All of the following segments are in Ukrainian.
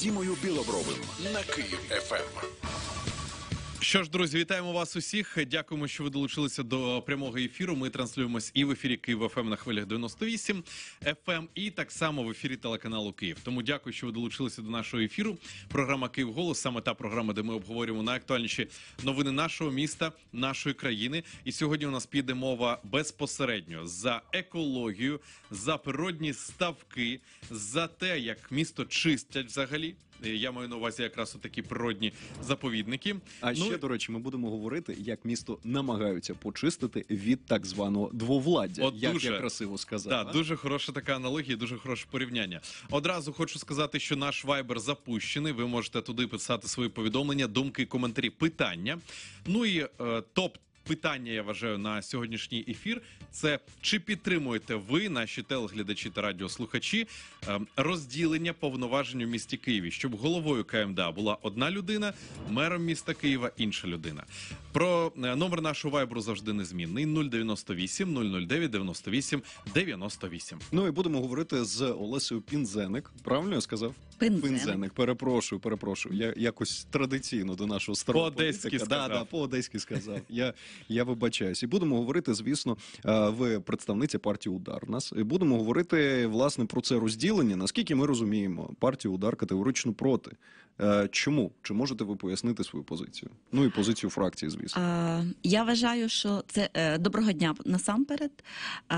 Дімою Білобровим на Київ ФМ. Що ж, друзі, вітаємо вас усіх. Дякуємо, що ви долучилися до прямого ефіру. Ми транслюємось і в ефірі Київ ФМ ем на хвилях 98 FM ем і так само в ефірі телеканалу Київ. Тому дякую, що ви долучилися до нашого ефіру. Програма Київ Голос саме та програма, де ми обговорюємо найактуальніші новини нашого міста, нашої країни. І сьогодні у нас піде мова безпосередньо за екологію, за природні ставки, за те, як місто чистять взагалі. Е, я маю на увазі якраз такі природні заповідники. А ну, ще до речі, ми будемо говорити, як місто намагаються почистити від так званого двовладдя. От як дуже, я красиво сказав. Да, дуже хороша така аналогія, дуже хороше порівняння. Одразу хочу сказати, що наш вайбер запущений. Ви можете туди писати свої повідомлення, думки, коментарі, питання. Ну і е, топ питання я вважаю, на сьогоднішній ефір. Це чи підтримуєте ви наші телеглядачі та радіослухачі ем, розділення повноважень у місті Києві, щоб головою КМДА була одна людина, мером міста Києва інша людина. Про е, номер нашого вайбру завжди незмінний 098 009 98 98. Ну і будемо говорити з Олесею Пінзеник. Правильно я сказав? Пензенек, Пинзеник, перепрошую, перепрошую. Я якось традиційно до нашого старого По-одеськи сказав. Да, да, по-одеськи сказав. Я, я вибачаюсь. І будемо говорити, звісно, е, ви представниця партії Удар. Нас І будемо говорити власне про це розділення. Наскільки ми розуміємо, партія удар категорично проти Е, чому чи можете ви пояснити свою позицію? Ну і позицію фракції, звісно. Я вважаю, що це е, доброго дня насамперед.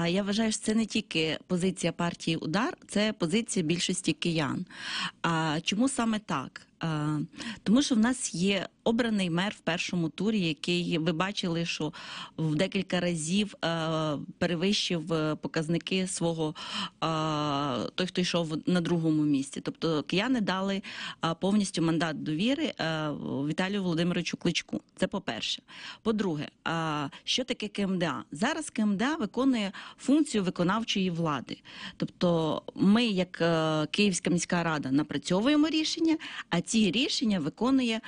Я вважаю, що це не тільки позиція партії Удар, це позиція більшості киян. А чому саме так? тому що в нас є обраний мер в першому турі, який ви бачили, що в декілька разів перевищив е, показники свого той, хто йшов на другому місці. Тобто кияни дали повністю мандат довіри Віталію Володимировичу Кличку. Це по-перше. По-друге, що таке КМДА? Зараз КМДА виконує функцію виконавчої влади. Тобто, ми, як е, Київська міська рада, напрацьовуємо рішення. а ці рішення виконує е,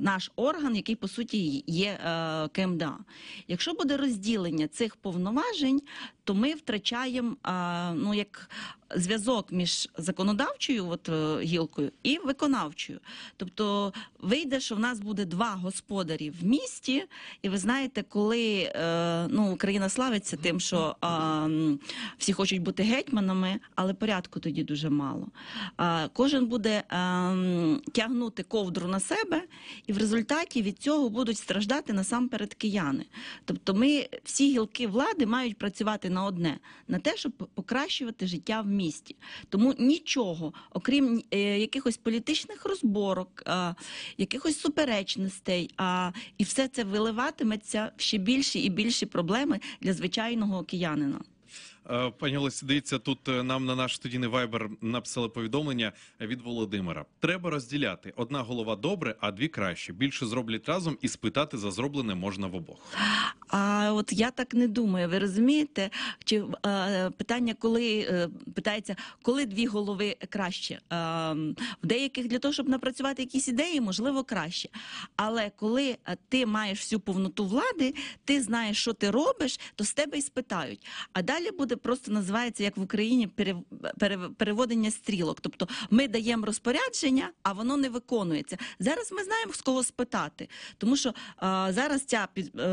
наш орган, який по суті є е, КМДА. Якщо буде розділення цих повноважень, то ми втрачаємо ну як зв'язок між законодавчою от, е, гілкою і виконавчою. Тобто вийде, що в нас буде два господарі в місті, і ви знаєте, коли е, ну Україна славиться тим, що всі хочуть бути гетьманами, але порядку тоді дуже мало. кожен буде е, тягнути ковдру на себе, і в результаті від цього будуть страждати насамперед кияни. Тобто, ми всі гілки влади мають працювати на одне на те, щоб покращувати життя в місті. Тому нічого, окрім е, якихось політичних розборок, якихось суперечностей, а і все це виливатиметься в ще більші і більші проблеми для звичайного киянина. Е, пані Олесі, дивіться, тут е, нам на наш студійний вайбер написали повідомлення від Володимира. Треба розділяти одна голова добре, а дві краще. Більше зроблять разом і спитати за зроблене можна в обох. А от я так не думаю. Ви розумієте? Чи е, питання, коли е, питається, коли дві голови краще? Е, в деяких для того, щоб напрацювати якісь ідеї, можливо, краще. Але коли е, ти маєш всю повноту влади, ти знаєш, що ти робиш, то з тебе і спитають. А далі буде буде просто називається як в Україні переводення стрілок. Тобто ми даємо розпорядження, а воно не виконується. Зараз ми знаємо з кого спитати, тому що а, зараз ця під е,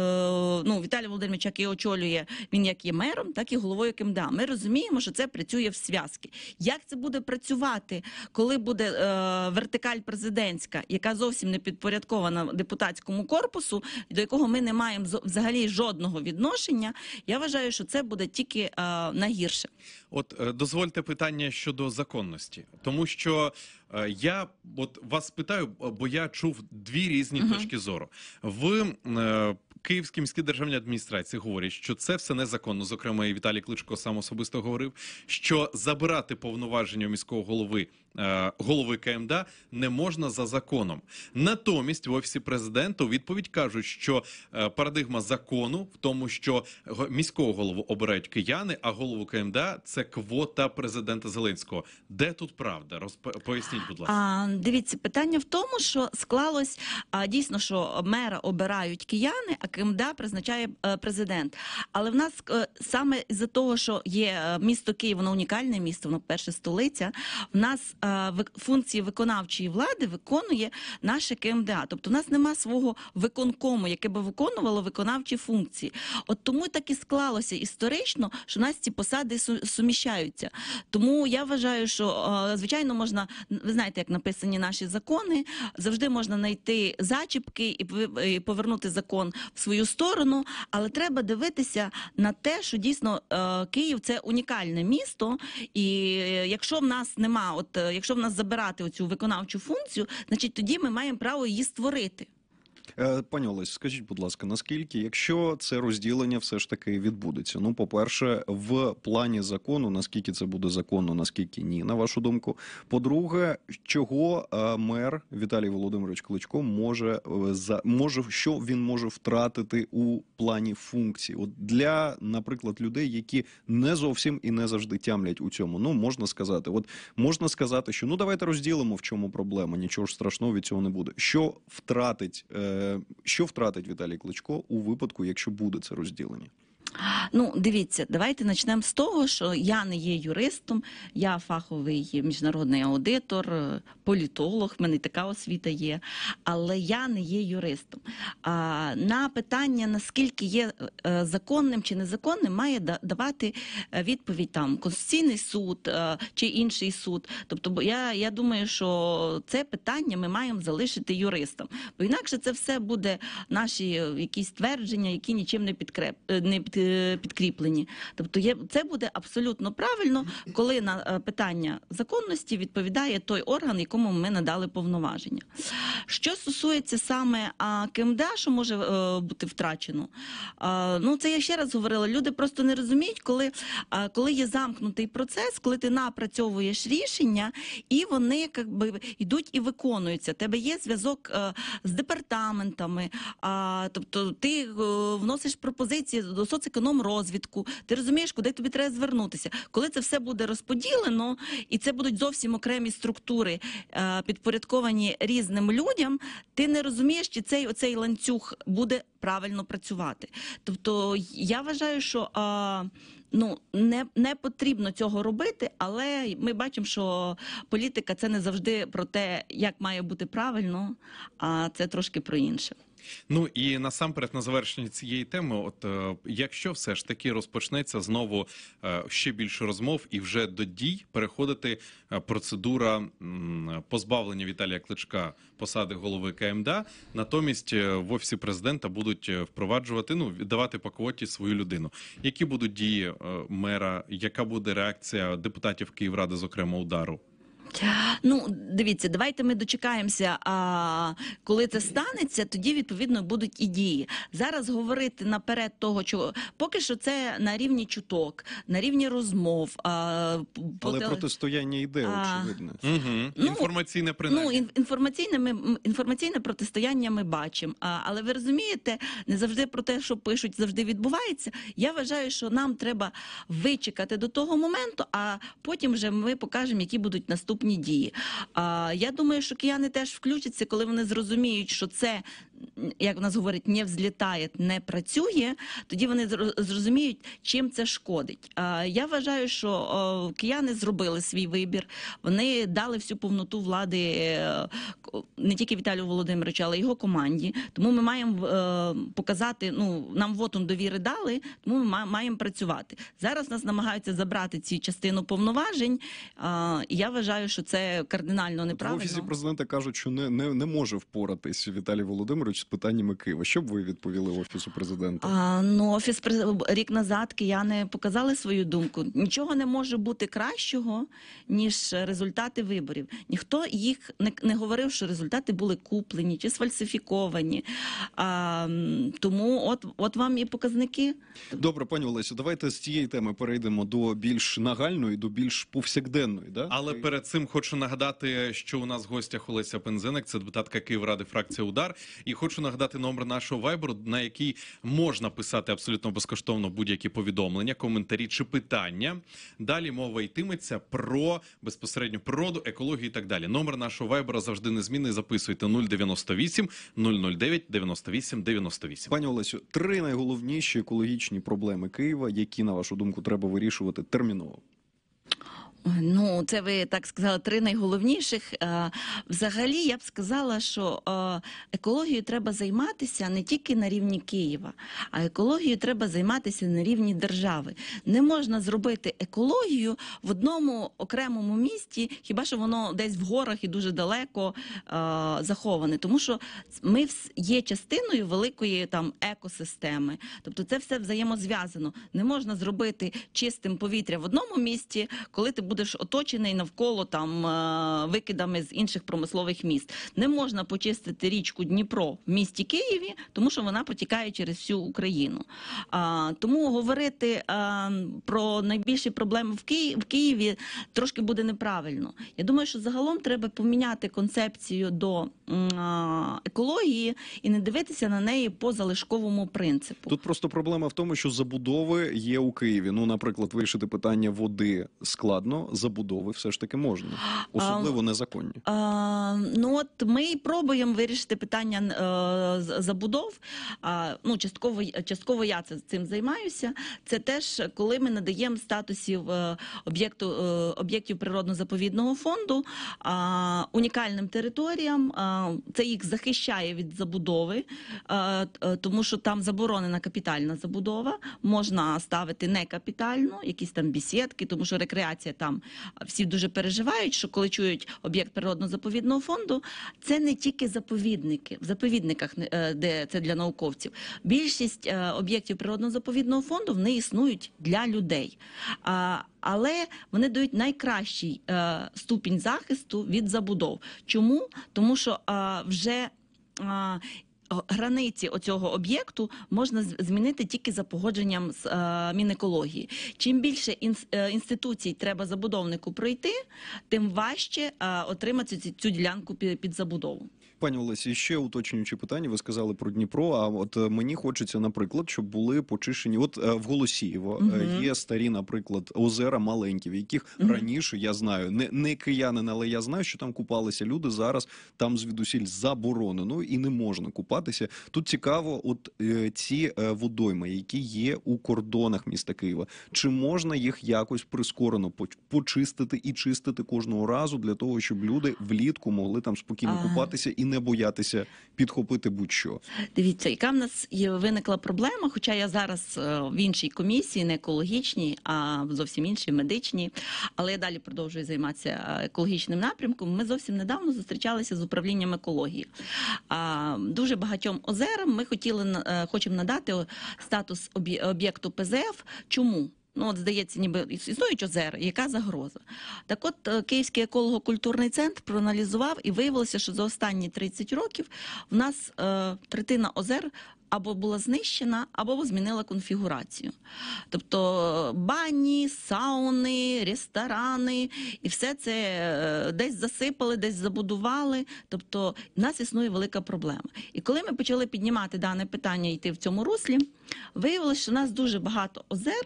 ну Віталій Володимирович, який очолює він, як є мером, так і головою кимда. Ми розуміємо, що це працює в зв'язки. Як це буде працювати, коли буде е, вертикаль президентська, яка зовсім не підпорядкована депутатському корпусу, до якого ми не маємо взагалі жодного відношення? Я вважаю, що це буде тільки. Е, Е, на гірше. От е, дозвольте питання щодо законності, тому що е, я от вас питаю, бо я чув дві різні угу. точки зору. В Київській міській державній адміністрації говорять, що це все незаконно. Зокрема, і Віталій Кличко сам особисто говорив, що забирати повноваження міського голови Е, голови КМДА не можна за законом. Натомість в офісі президента у відповідь кажуть, що е, парадигма закону в тому, що міського голову обирають кияни, а голову КМДА це квота президента Зеленського. Де тут правда? Розпоясніть, будь ласка. А, Дивіться, питання в тому, що склалось а, дійсно, що мера обирають кияни, а КМДА призначає а, е, президент. Але в нас а, саме з-за того, що є місто Київ, воно унікальне місто, воно перше столиця. В нас Е, функції виконавчої влади виконує наше КМДА. Тобто, у нас нема свого виконкому, яке би виконувало виконавчі функції. От тому так і склалося історично, що у нас ці посади суміщаються. Тому я вважаю, що е, звичайно можна ви знаєте, як написані наші закони, завжди можна знайти зачіпки і повернути закон в свою сторону, але треба дивитися на те, що дійсно е, Київ це унікальне місто, і якщо в нас нема от якщо в нас забирати оцю виконавчу функцію, значить тоді ми маємо право її створити. Е, пані Олесь, скажіть, будь ласка, наскільки, якщо це розділення все ж таки відбудеться? Ну, по-перше, в плані закону, наскільки це буде законно, наскільки ні, на вашу думку. По-друге, чого е, мер Віталій Володимирович Кличко може е, за може, що він може втратити у плані функції? От для, наприклад, людей, які не зовсім і не завжди тямлять у цьому, ну можна сказати, от можна сказати, що ну давайте розділимо в чому проблема, нічого ж страшного від цього не буде. Що втратить? Е, що втратить Віталій Кличко у випадку, якщо буде це розділення? Ну, дивіться, давайте почнемо з того, що я не є юристом, я фаховий міжнародний аудитор, е, політолог, в мене така освіта є, але я не є юристом. А На питання, наскільки є е, е, законним чи незаконним, має давати відповідь там Конституційний суд чи інший суд. Тобто, я, я думаю, що це питання ми маємо залишити юристам, бо інакше це все буде наші якісь твердження, які нічим не підкреп не підкреп. Е, підкріплені. Тобто, є це буде абсолютно правильно, коли на е, питання законності відповідає той орган, якому ми надали повноваження. Що стосується саме КМДА, що може е, бути втрачено, ну це я ще раз говорила. Люди просто не розуміють, коли, коли є замкнутий процес, коли ти напрацьовуєш рішення, і вони якби йдуть і виконуються. Тебе є зв'язок з департаментами, тобто ти вносиш пропозиції до соц економрозвідку. Ти розумієш, куди тобі треба звернутися. Коли це все буде розподілено, і це будуть зовсім окремі структури, е, підпорядковані різним людям, ти не розумієш, чи цей оцей ланцюг буде правильно працювати. Тобто я вважаю, що. Ну не не потрібно цього робити, але ми бачимо, що політика це не завжди про те, як має бути правильно, а це трошки про інше. Ну і насамперед на завершення цієї теми, от е, якщо все ж таки розпочнеться знову е, ще більше розмов, і вже до дій переходити е, процедура м, позбавлення Віталія Кличка посади голови КМДА, натомість е, в офісі президента будуть е, впроваджувати ну віддавати по квоті свою людину. Які будуть дії е, мера? Яка буде реакція депутатів Київради, зокрема удару? Ну, дивіться, давайте ми дочекаємося. А коли це станеться, тоді відповідно будуть і дії. Зараз говорити наперед того, чого поки що це на рівні чуток, на рівні розмов. А, Але теле- протистояння йде, А. очевидно. Угу. Ну, Інформаційне Ну, ін- інформаційне, ми, інформаційне протистояння ми бачимо. А, але ви розумієте, не завжди про те, що пишуть, завжди відбувається. Я вважаю, що нам треба вичекати до того моменту, а потім вже ми покажемо, які будуть наступні наступні дії. Я думаю, що кияни теж включаться, коли вони зрозуміють, що це як в нас говорять, не взлітає, не працює, тоді вони зрозуміють, чим це шкодить. Я вважаю, що кияни зробили свій вибір. Вони дали всю повноту влади е, не тільки Віталію Володимировичу, але й його команді. Тому ми маємо е, показати. Ну нам вотум довіри дали, тому ми маємо працювати. Зараз нас намагаються забрати цю частину повноважень. Я вважаю, що це кардинально неправильно. В Офісі президента кажуть, що не не, не може впоратись Віталій Володимирович поруч з питаннями Києва. Що б ви відповіли офісу президента? А, Ну офіс рік назад кияни показали свою думку. Нічого не може бути кращого ніж результати виборів. Ніхто їх не, не говорив, що результати були куплені чи сфальсифіковані. А, Тому от от вам і показники. Добре, пані Олесю, давайте з цієї теми перейдемо до більш нагальної, до більш повсякденної. Да? Але перед цим хочу нагадати, що у нас в гостях Олеся Пензенек, це депутатка Київради фракція Удар і хочу нагадати номер нашого Viber, на який можна писати абсолютно безкоштовно будь-які повідомлення, коментарі чи питання. Далі мова йтиметься про безпосередню природу, екологію і так далі. Номер нашого Viber завжди незмінний. Записуйте 098 009 98 98. Пані Олесю, три найголовніші екологічні проблеми Києва, які на вашу думку треба вирішувати терміново. Ну, це ви так сказали три найголовніших. Е, взагалі, я б сказала, що е, екологією треба займатися не тільки на рівні Києва, а екологією треба займатися на рівні держави. Не можна зробити екологію в одному окремому місті, хіба що воно десь в горах і дуже далеко е, заховане, тому що ми є частиною великої там екосистеми. Тобто, це все взаємозв'язано. Не можна зробити чистим повітря в одному місті, коли ти будеш оточений навколо там е, викидами з інших промислових міст. Не можна почистити річку Дніпро в місті Києві, тому що вона протікає через всю Україну. А, Тому говорити а, е, про найбільші проблеми в Києві в Києві трошки буде неправильно. Я думаю, що загалом треба поміняти концепцію до а, е, екології і не дивитися на неї по залишковому принципу. Тут просто проблема в тому, що забудови є у Києві. Ну, наприклад, вирішити питання води складно забудови все ж таки можна, особливо незаконні. А, ну от ми пробуємо вирішити питання а, е, забудов. А, ну частково частково я це цим займаюся. Це теж коли ми надаємо статусів е, об'єкту е, об'єктів природно-заповідного фонду а, унікальним територіям. А, це їх захищає від забудови, а, тому що там заборонена капітальна забудова. Можна ставити не капітальну, якісь там бісідки, тому що рекреація там там всі дуже переживають, що коли чують об'єкт природно-заповідного фонду, це не тільки заповідники в заповідниках, е, де це для науковців. Більшість е, об'єктів природно-заповідного фонду вони існують для людей. Але вони дають найкращий е, ступінь захисту від забудов. Чому тому, що вже границі оцього об'єкту можна змінити тільки за погодженням з е, мінекології. Чим більше інс, е, інституцій треба забудовнику пройти, тим важче е, отримати цю, цю ділянку під, під забудову. Пані Олесі, ще уточнюючи питання, ви сказали про Дніпро. А от е, мені хочеться, наприклад, щоб були почищені. От е, в Голосіїво uh є старі, наприклад, озера маленькі, в яких uh раніше я знаю, не не киянин, але я знаю, що там купалися люди. Зараз там звідусіль заборонено і не можна купатися. Тут цікаво, от ці водойми, які є у кордонах міста Києва, чи можна їх якось прискорено почистити і чистити кожного разу для того, щоб люди влітку могли там спокійно uh купатися і не боятися підхопити будь-що. Дивіться, яка в нас є виникла проблема. Хоча я зараз е, в іншій комісії, не екологічній, а зовсім іншій, медичній, але я далі продовжую займатися е, екологічним напрямком. Ми зовсім недавно зустрічалися з управлінням екології. Дуже багатьом озерам ми хотіли е, хочемо надати статус об'єкту ПЗФ. Чому? Ну от здається, ніби існують озера, яка загроза? Так, от е, Київський еколого-культурний центр проаналізував і виявилося, що за останні 30 років в нас е, третина озер. Або була знищена, або змінила конфігурацію. Тобто е, бані, сауни, ресторани, і все це е, десь засипали, десь забудували. Тобто в нас існує велика проблема. І коли ми почали піднімати дане питання, йти в цьому руслі, виявилося, що у нас дуже багато озер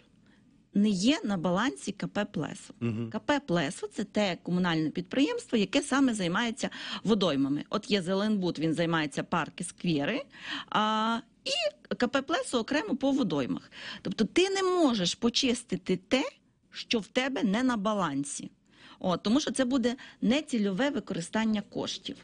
не є на балансі КП Плесо. Угу. КП Плесо це те комунальне підприємство, яке саме займається водоймами. От є Зеленбуд, він займається парки, сквіри А, і КП Плесо окремо по водоймах. Тобто ти не можеш почистити те, що в тебе не на балансі. О, тому що це буде нецільове використання коштів.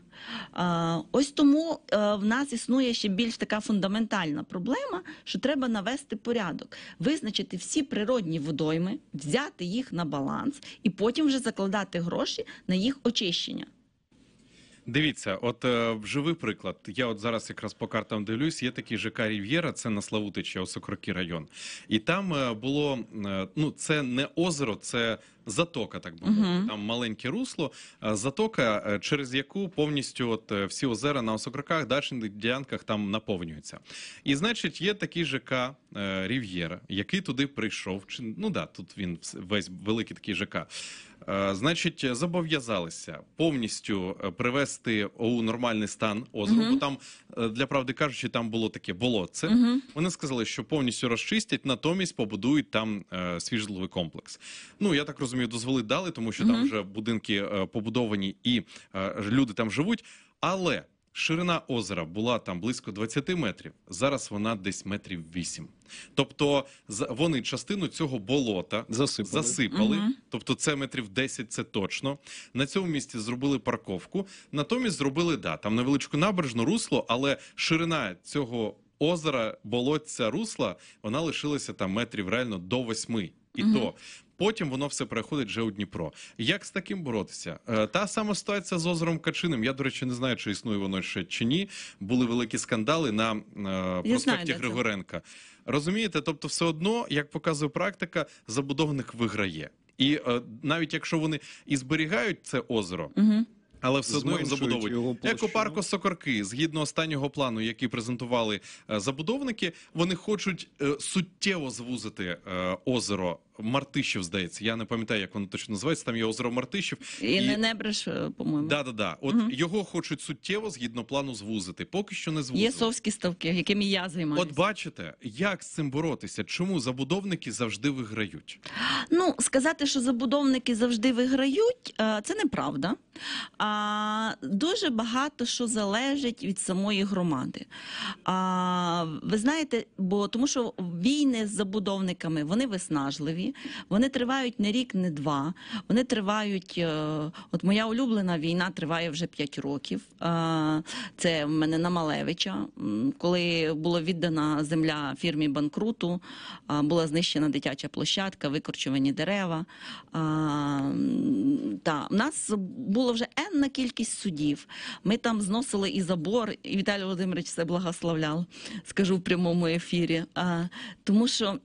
А, Ось тому а, е, в нас існує ще більш така фундаментальна проблема, що треба навести порядок, визначити всі природні водойми, взяти їх на баланс і потім вже закладати гроші на їх очищення. Дивіться, от е, живий приклад. Я от зараз якраз по картам дивлюсь, є такий ЖК Рів'єра, це на Славутичі, Осокрокі район. І там е, було е, ну це не озеро, це затока, так би мовити. Мгм. Там маленьке русло, е, затока, е, через яку повністю от е, всі озера на Осокроках, дачних ділянках там наповнюються. І значить, є такий ЖК е, Рів'єра, який туди прийшов. Чи ну да, тут він вс- весь великий такий ЖК. Е, значить, зобов'язалися повністю е, привести у нормальний стан озеро. Бо там е, для правди кажучи, там було таке болотце. Вони сказали, що повністю розчистять, натомість побудують там свіжловий комплекс. Ну я так розумію, дозволи дали, тому що там вже будинки побудовані і люди там живуть. Але Ширина озера була там близько 20 метрів. Зараз вона десь метрів 8. Тобто, вони частину цього болота засипали. засипали угу. Тобто, це метрів 10, це точно. На цьому місці зробили парковку. Натомість зробили да там невеличку набережну русло, але ширина цього озера, болотця, русла, вона лишилася там метрів реально до 8 і угу. то. Потім воно все переходить вже у Дніпро. Як з таким боротися? Е, та сама ситуація з озером Качиним. Я, до речі, не знаю, чи існує воно ще чи ні. Були великі скандали на е, проспекті Григоренка. Розумієте, тобто, все одно, як показує практика, забудовник виграє, і е, навіть якщо вони і зберігають це озеро. Угу. Але все одно їм його екопарко ну. Сокорки, згідно останнього плану, який презентували забудовники, вони хочуть суттєво звузити озеро Мартищів, здається, я не пам'ятаю, як воно точно називається. Там є озеро Мартищів і, і... не Небреш, е, по-моєму. Да, да, да. От угу. його хочуть суттєво згідно плану звузити. Поки що не звузили. Є совські ставки, якими я займаюся. От бачите, як з цим боротися? Чому забудовники завжди виграють? Ну сказати, що забудовники завжди виграють, е, це неправда. А дуже багато що залежить від самої громади. А ви знаєте, бо тому що війни з забудовниками вони виснажливі. Вони тривають не рік, не два. Вони тривають. Е, от моя улюблена війна триває вже п'ять років. Е, це в мене на Малевича, коли була віддана земля фірмі банкруту, е, була знищена дитяча площадка, викорчувані дерева. Та в нас було вже енна кількість судів. Ми там зносили і забор, і Віталій Володимирович все благословляв, скажу в прямому ефірі. Тому що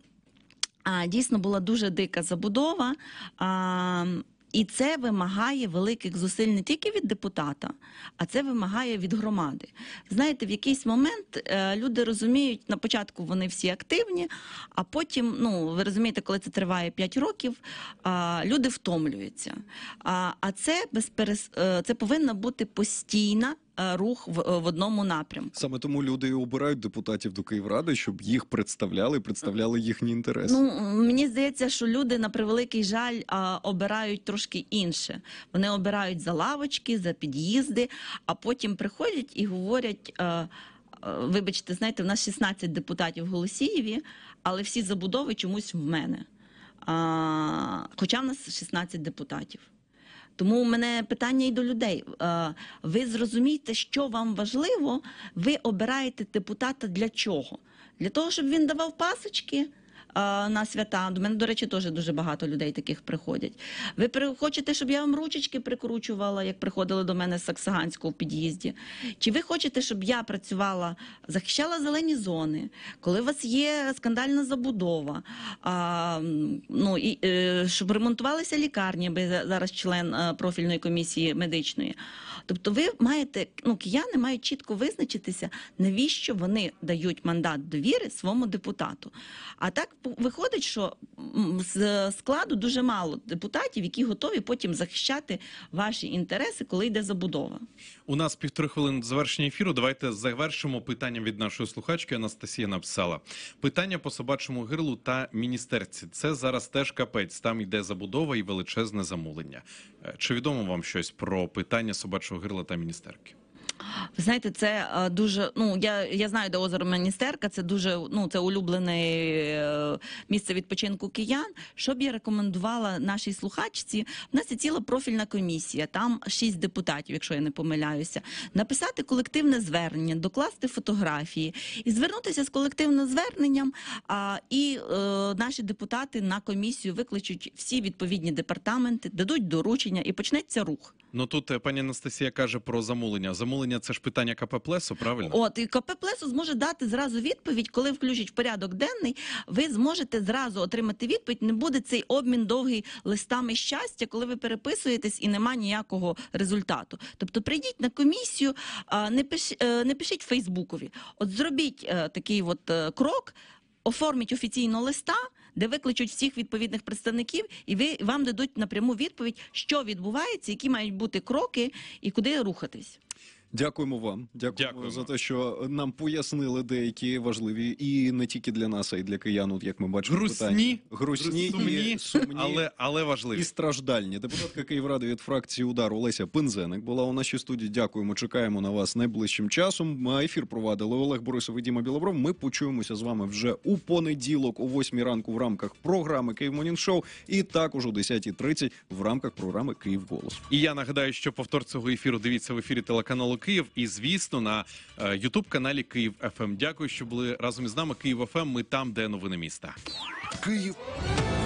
дійсно була дуже дика забудова. А, і це вимагає великих зусиль не тільки від депутата, а це вимагає від громади. Знаєте, в якийсь момент е, люди розуміють, на початку вони всі активні, а потім, ну ви розумієте, коли це триває 5 років, люди втомлюються. А це без перес... Е, це повинна бути постійна Е, рух в, е, в одному напрямку. Саме тому люди і обирають депутатів до Київради, щоб їх представляли, і представляли їхні інтереси. Ну мені здається, що люди на превеликий жаль обирають трошки інше. Вони обирають за лавочки, за під'їзди, а потім приходять і говорять. Е, вибачте, знаєте, в нас 16 депутатів в Голосіїві, але всі забудови чомусь в мене. А, Хоча в нас 16 депутатів. Тому у мене питання і до людей. Е, ви зрозумієте, що вам важливо, ви обираєте депутата для чого? Для того, щоб він давав пасочки на свята. До мене, до речі, теж дуже багато людей таких приходять. Ви хочете, щоб я вам ручечки прикручувала, як приходили до мене з Саксаганського в під'їзді? Чи ви хочете, щоб я працювала, захищала зелені зони, коли у вас є скандальна забудова? А, ну і е, щоб ремонтувалися лікарні, аби зараз член е, профільної комісії медичної. Тобто, ви маєте ну кияни мають чітко визначитися, навіщо вони дають мандат довіри своєму депутату. А так виходить, що з складу дуже мало депутатів, які готові потім захищати ваші інтереси, коли йде забудова. У нас півтори хвилин до завершення ефіру. Давайте завершимо питанням від нашої слухачки. Анастасія написала питання по собачому гирлу та міністерці. Це зараз теж капець. Там йде забудова і величезне замовлення. Е, чи відомо вам щось про питання собачого гирла та міністерки? Ви знаєте, це е, дуже. Ну я я знаю, де озеро Міністерка, це дуже ну це улюблене е, місце відпочинку киян. Що б я рекомендувала нашій слухачці? В нас є ціла профільна комісія, там шість депутатів, якщо я не помиляюся, написати колективне звернення, докласти фотографії і звернутися з колективним зверненням. А і е, наші депутати на комісію викличуть всі відповідні департаменти, дадуть доручення і почнеться рух. Ну тут е, пані Анастасія каже про замовлення. Замулення відновлення це ж питання КП Плесу, правильно? От і КП Плесу зможе дати зразу відповідь, коли включить в порядок денний. Ви зможете зразу отримати відповідь. Не буде цей обмін довгий листами щастя, коли ви переписуєтесь і немає ніякого результату. Тобто, прийдіть на комісію, не пиш, е, не пишіть Фейсбукові. От зробіть е, такий от е, крок, оформіть офіційно листа. Де викличуть всіх відповідних представників, і ви вам дадуть напряму відповідь, що відбувається, які мають бути кроки і куди рухатись. Дякуємо вам. Дякуємо, Дякуємо за те, що нам пояснили деякі важливі і не тільки для нас, а й для киян. Як ми бачимо, грусні питання. грустні, грустні і сумні, але але важливі і страждальні. Депутатка Київради від фракції удар Олеся Пензеник була у нашій студії. Дякуємо. Чекаємо на вас найближчим часом. Ефір провадили Олег Борисов і Діма Білобров. Ми почуємося з вами вже у понеділок, о 8 ранку, в рамках програми Київ Монін Шоу і також о 10.30 в рамках програми Київ Голос. І я нагадаю, що повтор цього ефіру дивіться в ефірі телеканалу. Київ. І звісно, на е, Ютуб каналі Київ ФМ. Ем. Дякую, що були разом із нами. Київ ФМ. Ем. Ми там, де новини міста. Київ.